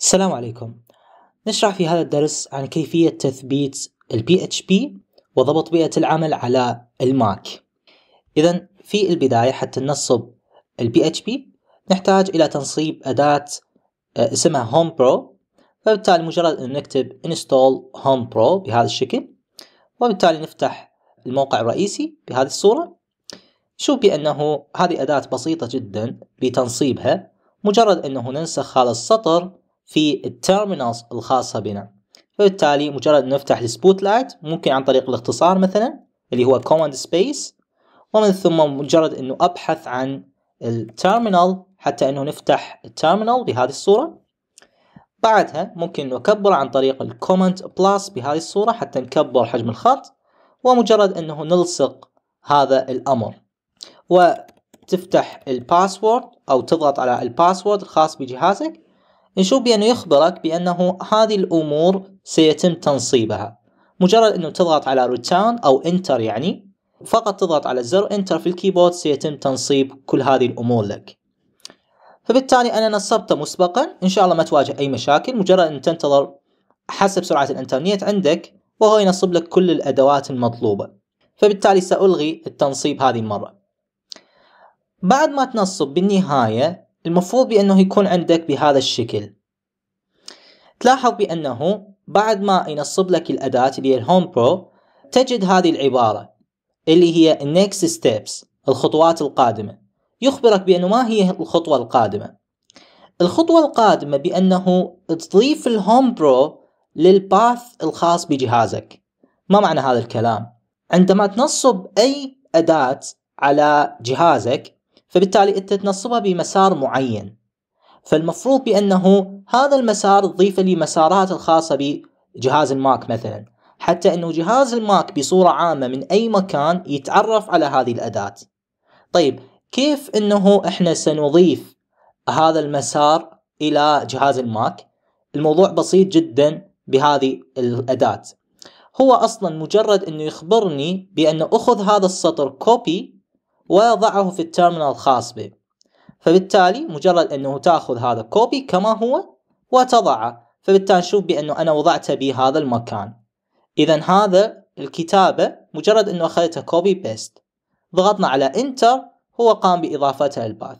السلام عليكم نشرح في هذا الدرس عن كيفية تثبيت ال PHP وضبط بيئة العمل على الماك إذا في البداية حتى ننصب ال PHP نحتاج إلى تنصيب أداة آه، اسمها Home Pro فبالتالي مجرد أن نكتب install Home Pro بهذا الشكل وبالتالي نفتح الموقع الرئيسي بهذه الصورة شوف بأنه هذه أداة بسيطة جدا لتنصيبها مجرد أنه ننسخ هذا السطر في التيرمينالز الخاصة بنا فبالتالي مجرد نفتح السبوت لايت ممكن عن طريق الاختصار مثلا اللي هو كوماند سبيس ومن ثم مجرد انه ابحث عن التيرمينال حتى انه نفتح التيرمينال بهذه الصورة بعدها ممكن نكبر عن طريق الكومنت بلس بهذه الصورة حتى نكبر حجم الخط ومجرد انه نلصق هذا الامر وتفتح الباسورد او تضغط على الباسورد الخاص بجهازك نشوف بأنه يخبرك بأنه هذه الأمور سيتم تنصيبها مجرد أنه تضغط على Return أو Enter يعني فقط تضغط على زر Enter في الكيبورد سيتم تنصيب كل هذه الأمور لك فبالتالي أنا نصبته مسبقا إن شاء الله ما تواجه أي مشاكل مجرد أن تنتظر حسب سرعة الإنترنت عندك وهو ينصب لك كل الأدوات المطلوبة فبالتالي سألغي التنصيب هذه المرة بعد ما تنصب بالنهاية المفروض بأنه يكون عندك بهذا الشكل تلاحظ بأنه بعد ما ينصب لك الأداة اللي هي الهوم برو تجد هذه العبارة اللي هي next steps الخطوات القادمة يخبرك بأنه ما هي الخطوة القادمة الخطوة القادمة بأنه تضيف الهوم برو للباث الخاص بجهازك ما معنى هذا الكلام؟ عندما تنصب أي أداة على جهازك فبالتالي انت تنصبها بمسار معين فالمفروض بانه هذا المسار تضيفه لمسارات الخاصه بجهاز الماك مثلا حتى انه جهاز الماك بصوره عامه من اي مكان يتعرف على هذه الاداه طيب كيف انه احنا سنضيف هذا المسار الى جهاز الماك الموضوع بسيط جدا بهذه الاداه هو اصلا مجرد انه يخبرني بان اخذ هذا السطر كوبي ويضعه في التيرمينال الخاص به فبالتالي مجرد أنه تأخذ هذا كوبي كما هو وتضعه فبالتالي نشوف بأنه أنا وضعته بهذا المكان إذا هذا الكتابة مجرد أنه أخذته كوبي بيست ضغطنا على انتر هو قام بإضافتها للباث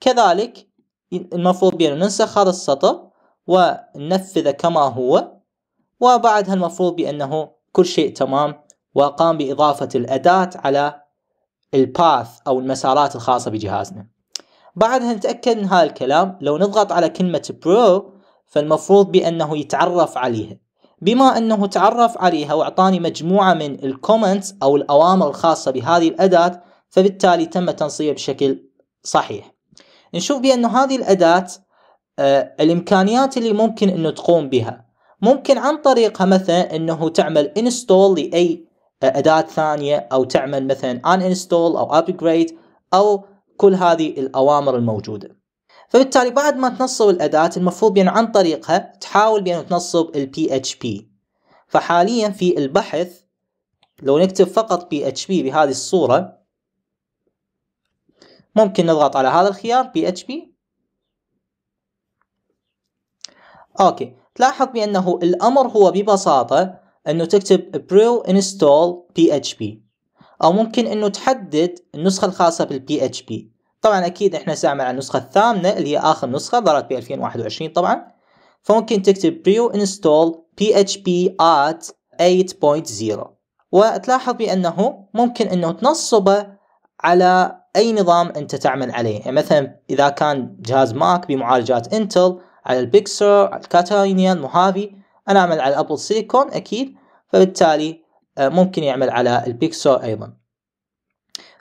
كذلك المفروض بأنه ننسخ هذا السطر وننفذه كما هو وبعدها المفروض بأنه كل شيء تمام وقام بإضافة الأداة على الباث أو المسارات الخاصة بجهازنا بعدها نتأكد من هذا الكلام لو نضغط على كلمة برو فالمفروض بأنه يتعرف عليها بما أنه تعرف عليها وأعطاني مجموعة من الكومنتس أو الأوامر الخاصة بهذه الأداة فبالتالي تم تنصيبها بشكل صحيح نشوف بأن هذه الأداة آه الإمكانيات اللي ممكن أنه تقوم بها ممكن عن طريقها مثلا أنه تعمل انستول لأي اداه ثانيه او تعمل مثلا uninstall انستول او ابجريد او كل هذه الاوامر الموجوده فبالتالي بعد ما تنصب الاداه المفروض بان عن طريقها تحاول بان تنصب ال PHP فحاليا في البحث لو نكتب فقط PHP بهذه الصوره ممكن نضغط على هذا الخيار PHP اوكي تلاحظ بانه الامر هو ببساطه انه تكتب brew install php او ممكن انه تحدد النسخة الخاصة بالبي اتش بي طبعا اكيد احنا سنعمل على النسخة الثامنة اللي هي اخر نسخة ظهرت ب 2021 طبعا فممكن تكتب brew install php at 8.0 وتلاحظ بانه ممكن انه تنصبه على اي نظام انت تعمل عليه يعني مثلا اذا كان جهاز ماك بمعالجات انتل على البيكسر على الكاتالينيا المهافي انا اعمل على الابل سيليكون اكيد فبالتالي آه، ممكن يعمل على البيكسو ايضا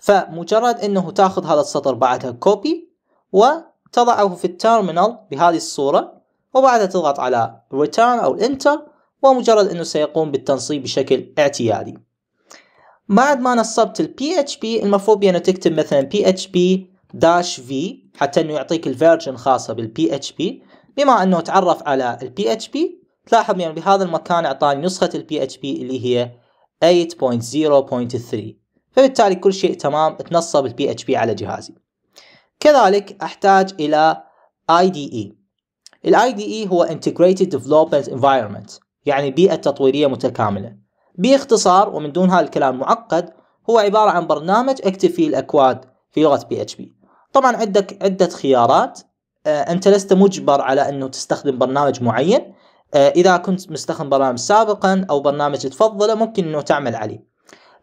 فمجرد انه تاخذ هذا السطر بعدها كوبي وتضعه في التيرمينال بهذه الصورة وبعدها تضغط على ريتيرن او الانتر ومجرد انه سيقوم بالتنصيب بشكل اعتيادي بعد ما نصبت ال PHP المفروض بأنه تكتب مثلا PHP داش في حتى انه يعطيك الفيرجن خاصة بال PHP بما انه تعرف على اتش PHP تلاحظ يعني بهذا المكان اعطاني نسخة ال PHP اللي هي 8.0.3 فبالتالي كل شيء تمام تنصب ال PHP على جهازي كذلك احتاج الى IDE ال IDE هو Integrated Development Environment يعني بيئة تطويرية متكاملة باختصار ومن دون هذا الكلام معقد هو عبارة عن برنامج اكتب فيه الأكواد في لغة PHP طبعا عندك عدة خيارات آه، أنت لست مجبر على أنه تستخدم برنامج معين آه، إذا كنت مستخدم برنامج سابقا أو برنامج تفضله ممكن أنه تعمل عليه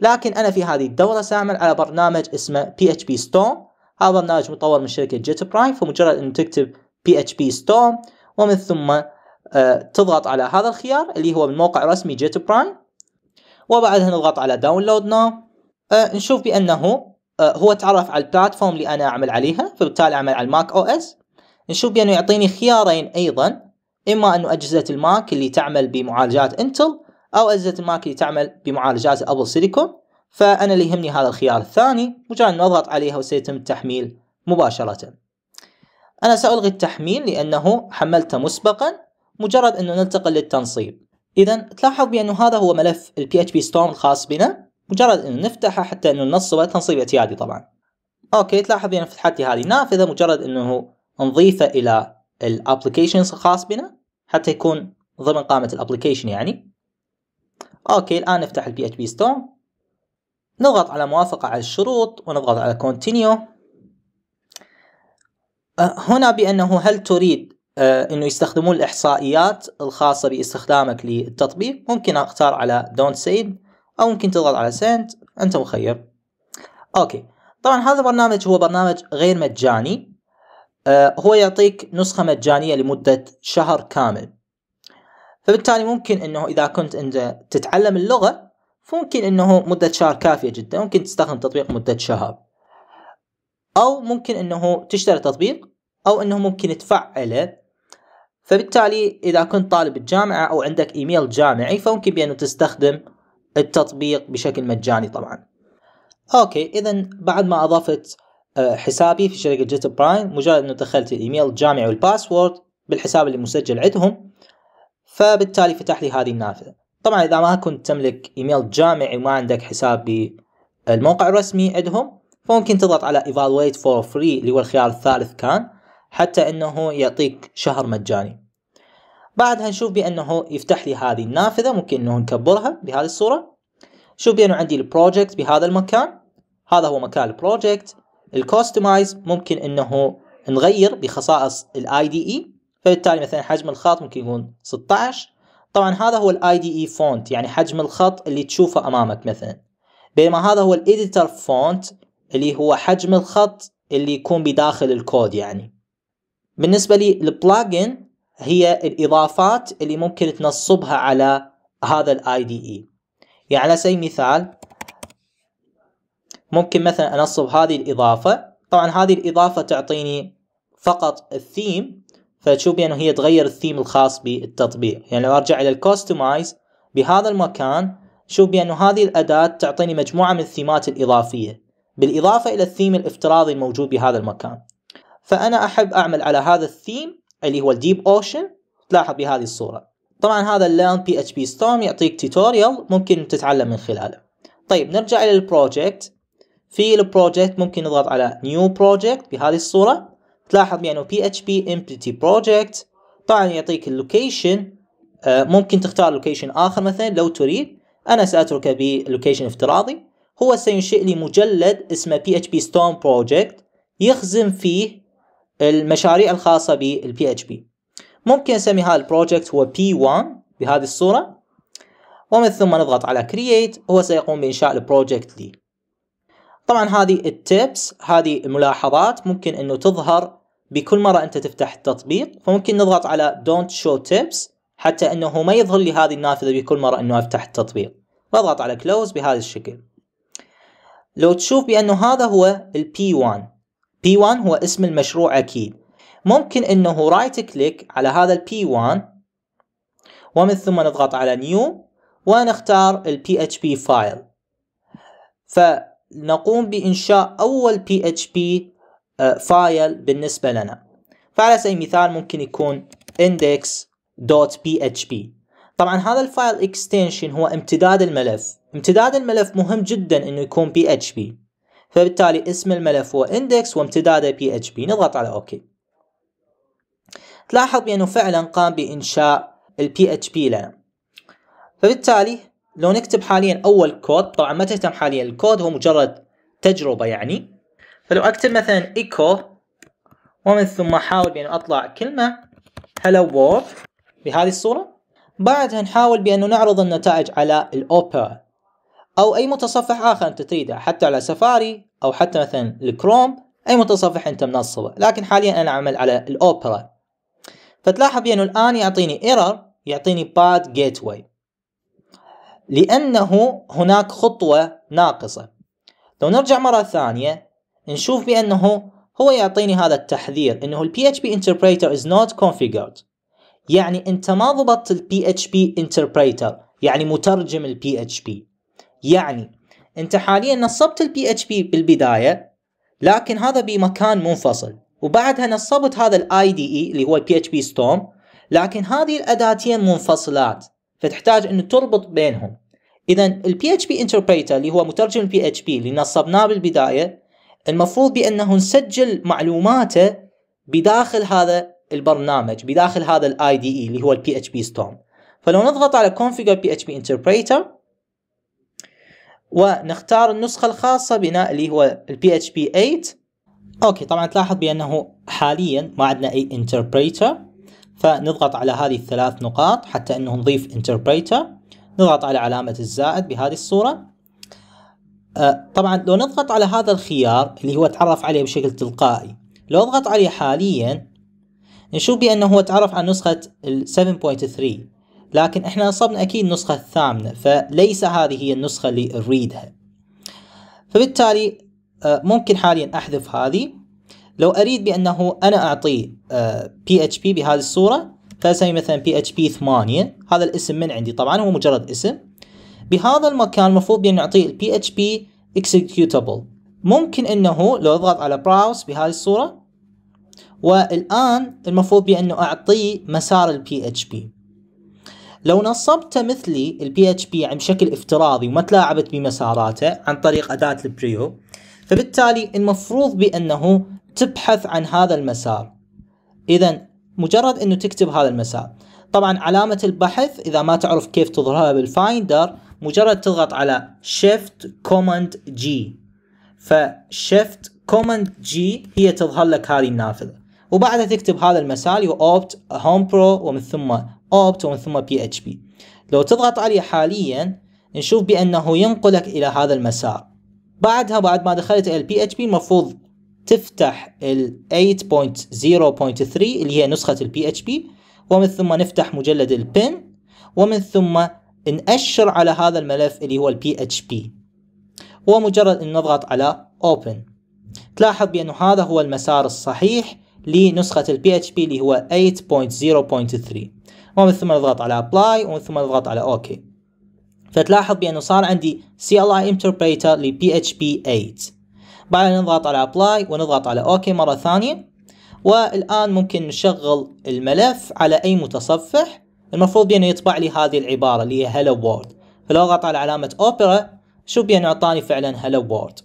لكن أنا في هذه الدورة سأعمل على برنامج اسمه PHP Storm هذا برنامج مطور من شركة جيت برايم فمجرد أن تكتب PHP Storm ومن ثم آه، تضغط على هذا الخيار اللي هو من موقع رسمي جيت برايم وبعدها نضغط على داونلود آه، ناو نشوف بأنه هو تعرف على البلاتفورم اللي أنا أعمل عليها فبالتالي أعمل على الماك أو إس نشوف بأنه يعطيني خيارين أيضا إما أنه أجهزة الماك اللي تعمل بمعالجات إنتل أو أجهزة الماك اللي تعمل بمعالجات أبل سيليكون فأنا اللي يهمني هذا الخيار الثاني مجرد أن أضغط عليها وسيتم التحميل مباشرة أنا سألغي التحميل لأنه حملته مسبقا مجرد أنه ننتقل للتنصيب إذا تلاحظ بأنه هذا هو ملف ال PHP Storm الخاص بنا مجرد أنه نفتحه حتى أنه ننصبه تنصيب اعتيادي طبعا أوكي تلاحظ بأن فتحت لي هذه نافذة مجرد أنه نضيفه إلى الابلكيشنز الخاص بنا حتى يكون ضمن قائمة الابليكيشن يعني اوكي الان نفتح البي اتش بي ستور نضغط على موافقة على الشروط ونضغط على كونتينيو أه، هنا بأنه هل تريد أه، أنه يستخدمون الإحصائيات الخاصة باستخدامك للتطبيق ممكن أختار على don't save أو ممكن تضغط على send أنت مخير أوكي طبعا هذا البرنامج هو برنامج غير مجاني آه، هو يعطيك نسخة مجانية لمدة شهر كامل فبالتالي ممكن انه اذا كنت انت تتعلم اللغة فممكن انه مدة شهر كافية جدا ممكن تستخدم تطبيق مدة شهر او ممكن انه تشتري تطبيق او انه ممكن تفعله فبالتالي اذا كنت طالب الجامعة او عندك ايميل جامعي فممكن بانه تستخدم التطبيق بشكل مجاني طبعا اوكي اذا بعد ما اضفت آه، حسابي في شركة جيت برايم مجرد انه دخلت الايميل الجامعي والباسورد بالحساب اللي مسجل عندهم فبالتالي فتح لي هذه النافذة طبعا اذا ما كنت تملك ايميل جامعي وما عندك حساب بالموقع الرسمي عندهم فممكن تضغط على evaluate for free اللي هو الخيار الثالث كان حتى انه يعطيك شهر مجاني بعدها نشوف بانه يفتح لي هذه النافذة ممكن انه نكبرها بهذه الصورة شوف بانه عندي البروجكت بهذا المكان هذا هو مكان البروجكت الكوستمايز ممكن انه نغير بخصائص الاي دي اي e. فبالتالي مثلا حجم الخط ممكن يكون 16 طبعا هذا هو الاي دي اي فونت يعني حجم الخط اللي تشوفه امامك مثلا بينما هذا هو الايديتر فونت اللي هو حجم الخط اللي يكون بداخل الكود يعني بالنسبة لي البلاجن هي الإضافات اللي ممكن تنصبها على هذا ال IDE يعني على سبيل المثال ممكن مثلا انصب هذه الاضافه طبعا هذه الاضافه تعطيني فقط الثيم فتشوف بانه هي تغير الثيم الخاص بالتطبيق يعني لو ارجع الى الكستمايز بهذا المكان شوف بانه هذه الاداه تعطيني مجموعه من الثيمات الاضافيه بالاضافه الى الثيم الافتراضي الموجود بهذا المكان فانا احب اعمل على هذا الثيم اللي هو الديب اوشن تلاحظ بهذه الصوره طبعا هذا الليرن بي اتش بي ستورم يعطيك توتوريال ممكن تتعلم من خلاله طيب نرجع الى البروجكت في البروجكت ممكن نضغط على نيو بروجكت بهذه الصورة تلاحظ بأنه بي اتش بي امبتي بروجكت طبعا يعطيك اللوكيشن آه، ممكن تختار لوكيشن آخر مثلا لو تريد أنا سأتركه بلوكيشن افتراضي هو سينشئ لي مجلد اسمه بي اتش بي ستون بروجكت يخزن فيه المشاريع الخاصة بالبي اتش بي ممكن اسمي هذا البروجكت هو بي 1 بهذه الصورة ومن ثم نضغط على كرييت هو سيقوم بإنشاء البروجكت لي طبعا هذه التيبس هذه ملاحظات ممكن انه تظهر بكل مرة انت تفتح التطبيق فممكن نضغط على don't show tips حتى انه ما يظهر لي هذه النافذة بكل مرة انه افتح التطبيق واضغط على close بهذا الشكل لو تشوف بانه هذا هو ال P1 P1 هو اسم المشروع اكيد ممكن انه رايت right كليك على هذا ال P1 ومن ثم نضغط على new ونختار ال PHP file ف نقوم بإنشاء أول PHP فايل آه، بالنسبة لنا فعلى سبيل المثال ممكن يكون index.php طبعا هذا الفايل extension هو امتداد الملف امتداد الملف مهم جدا انه يكون PHP فبالتالي اسم الملف هو index وامتداده PHP نضغط على OK تلاحظ بأنه فعلا قام بإنشاء ال PHP لنا فبالتالي لو نكتب حاليا اول كود طبعا ما تهتم حاليا الكود هو مجرد تجربه يعني فلو اكتب مثلا ايكو ومن ثم احاول بان اطلع كلمه هلا وورد بهذه الصوره بعدها نحاول بانه نعرض النتائج على الاوبرا او اي متصفح اخر انت تريده حتى على سفاري او حتى مثلا الكروم اي متصفح انت منصبه لكن حاليا انا اعمل على الاوبرا فتلاحظ بانه الان يعطيني ايرور يعطيني باد جيت واي لأنه هناك خطوة ناقصة لو نرجع مرة ثانية نشوف بأنه هو يعطيني هذا التحذير انه الـ PHP interpreter is not configured يعني انت ما ضبطت الـ PHP interpreter يعني مترجم الـ PHP يعني انت حاليا نصبت الـ PHP بالبداية لكن هذا بمكان منفصل وبعدها نصبت هذا الـ IDE اللي هو PHP Storm لكن هذه الأداتين منفصلات فتحتاج انه تربط بينهم اذا البي اتش بي انتربريتر اللي هو مترجم البي اتش بي اللي نصبناه بالبدايه المفروض بانه نسجل معلوماته بداخل هذا البرنامج بداخل هذا الاي دي اي e اللي هو البي اتش بي ستورم فلو نضغط على configure بي اتش بي interpreter ونختار النسخة الخاصة بنا اللي هو ال PHP 8 اوكي طبعا تلاحظ بانه حاليا ما عندنا اي interpreter فنضغط على هذه الثلاث نقاط حتى انه نضيف interpreter نضغط على علامة الزائد بهذه الصورة أه، طبعا لو نضغط على هذا الخيار اللي هو تعرف عليه بشكل تلقائي لو اضغط عليه حاليا نشوف بأنه هو تعرف على نسخة 7.3 لكن احنا نصبنا اكيد النسخة الثامنة فليس هذه هي النسخة اللي نريدها فبالتالي أه، ممكن حاليا احذف هذه لو أريد بأنه أنا أعطيه آه، PHP بهذه الصورة فأسمي مثلا PHP 8 هذا الاسم من عندي طبعا هو مجرد اسم بهذا المكان المفروض بأن نعطيه PHP executable ممكن أنه لو أضغط على براوز بهذه الصورة والآن المفروض بأنه أعطيه مسار ال PHP لو نصبت مثلي ال PHP يعني بشكل افتراضي وما تلاعبت بمساراته عن طريق أداة البريو فبالتالي المفروض بأنه تبحث عن هذا المسار اذا مجرد انه تكتب هذا المسار طبعا علامة البحث اذا ما تعرف كيف تظهرها بالفايندر مجرد تضغط على شيفت كوماند جي Shift كوماند جي هي تظهر لك هذه النافذة وبعدها تكتب هذا المسار يو اوبت هوم برو ومن ثم اوبت ومن ثم بي اتش بي لو تضغط عليه حاليا نشوف بانه ينقلك الى هذا المسار بعدها بعد ما دخلت الى PHP اتش بي المفروض تفتح ال 8.0.3 اللي هي نسخة ال PHP ومن ثم نفتح مجلد PIN ومن ثم نأشر على هذا الملف اللي هو ال PHP ومجرد ان نضغط على open تلاحظ بأن هذا هو المسار الصحيح لنسخة ال PHP اللي هو 8.0.3 ومن ثم نضغط على apply ومن ثم نضغط على OK فتلاحظ بأنه صار عندي CLI interpreter ل PHP 8 بعدها نضغط على ابلاي ونضغط على اوكي مره ثانيه والان ممكن نشغل الملف على اي متصفح المفروض بانه يطبع لي هذه العباره اللي هي هلو وورد فلو اضغط على علامه اوبرا شوف بانه اعطاني فعلا هلو وورد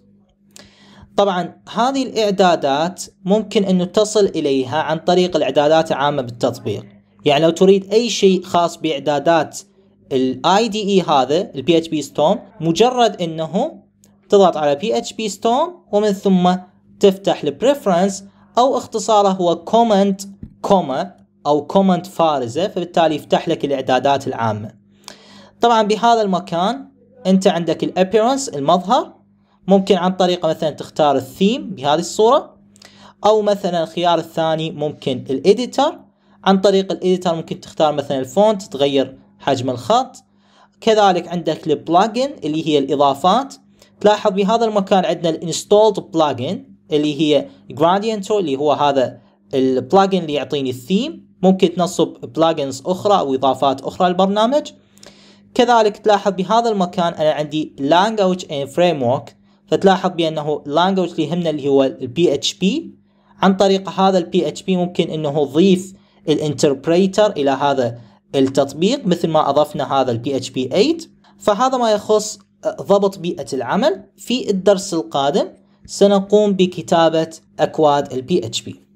طبعا هذه الاعدادات ممكن انه تصل اليها عن طريق الاعدادات العامه بالتطبيق يعني لو تريد اي شيء خاص باعدادات الاي دي اي e هذا البي اتش بي ستوم مجرد انه تضغط على PHP Storm ستون ومن ثم تفتح البريفرنس او اختصاره هو كومنت كوما او كومنت فارزه فبالتالي يفتح لك الاعدادات العامه طبعا بهذا المكان انت عندك الابيرنس المظهر ممكن عن طريقه مثلا تختار الثيم بهذه الصوره او مثلا الخيار الثاني ممكن الاديتر عن طريق الاديتر ممكن تختار مثلا الفونت تغير حجم الخط كذلك عندك البلاجن اللي هي الاضافات تلاحظ بهذا المكان عندنا الانستولد بلجن اللي هي جرادينتو اللي هو هذا البلجن اللي يعطيني الثيم ممكن تنصب بلجنز اخرى او اضافات اخرى للبرنامج كذلك تلاحظ بهذا المكان انا عندي language and framework فتلاحظ بانه language اللي يهمنا اللي هو البي اتش بي عن طريق هذا البي اتش بي ممكن انه نضيف الانتربريتر الى هذا التطبيق مثل ما اضفنا هذا البي اتش بي 8 فهذا ما يخص ضبط بيئة العمل في الدرس القادم سنقوم بكتابة أكواد ال PHP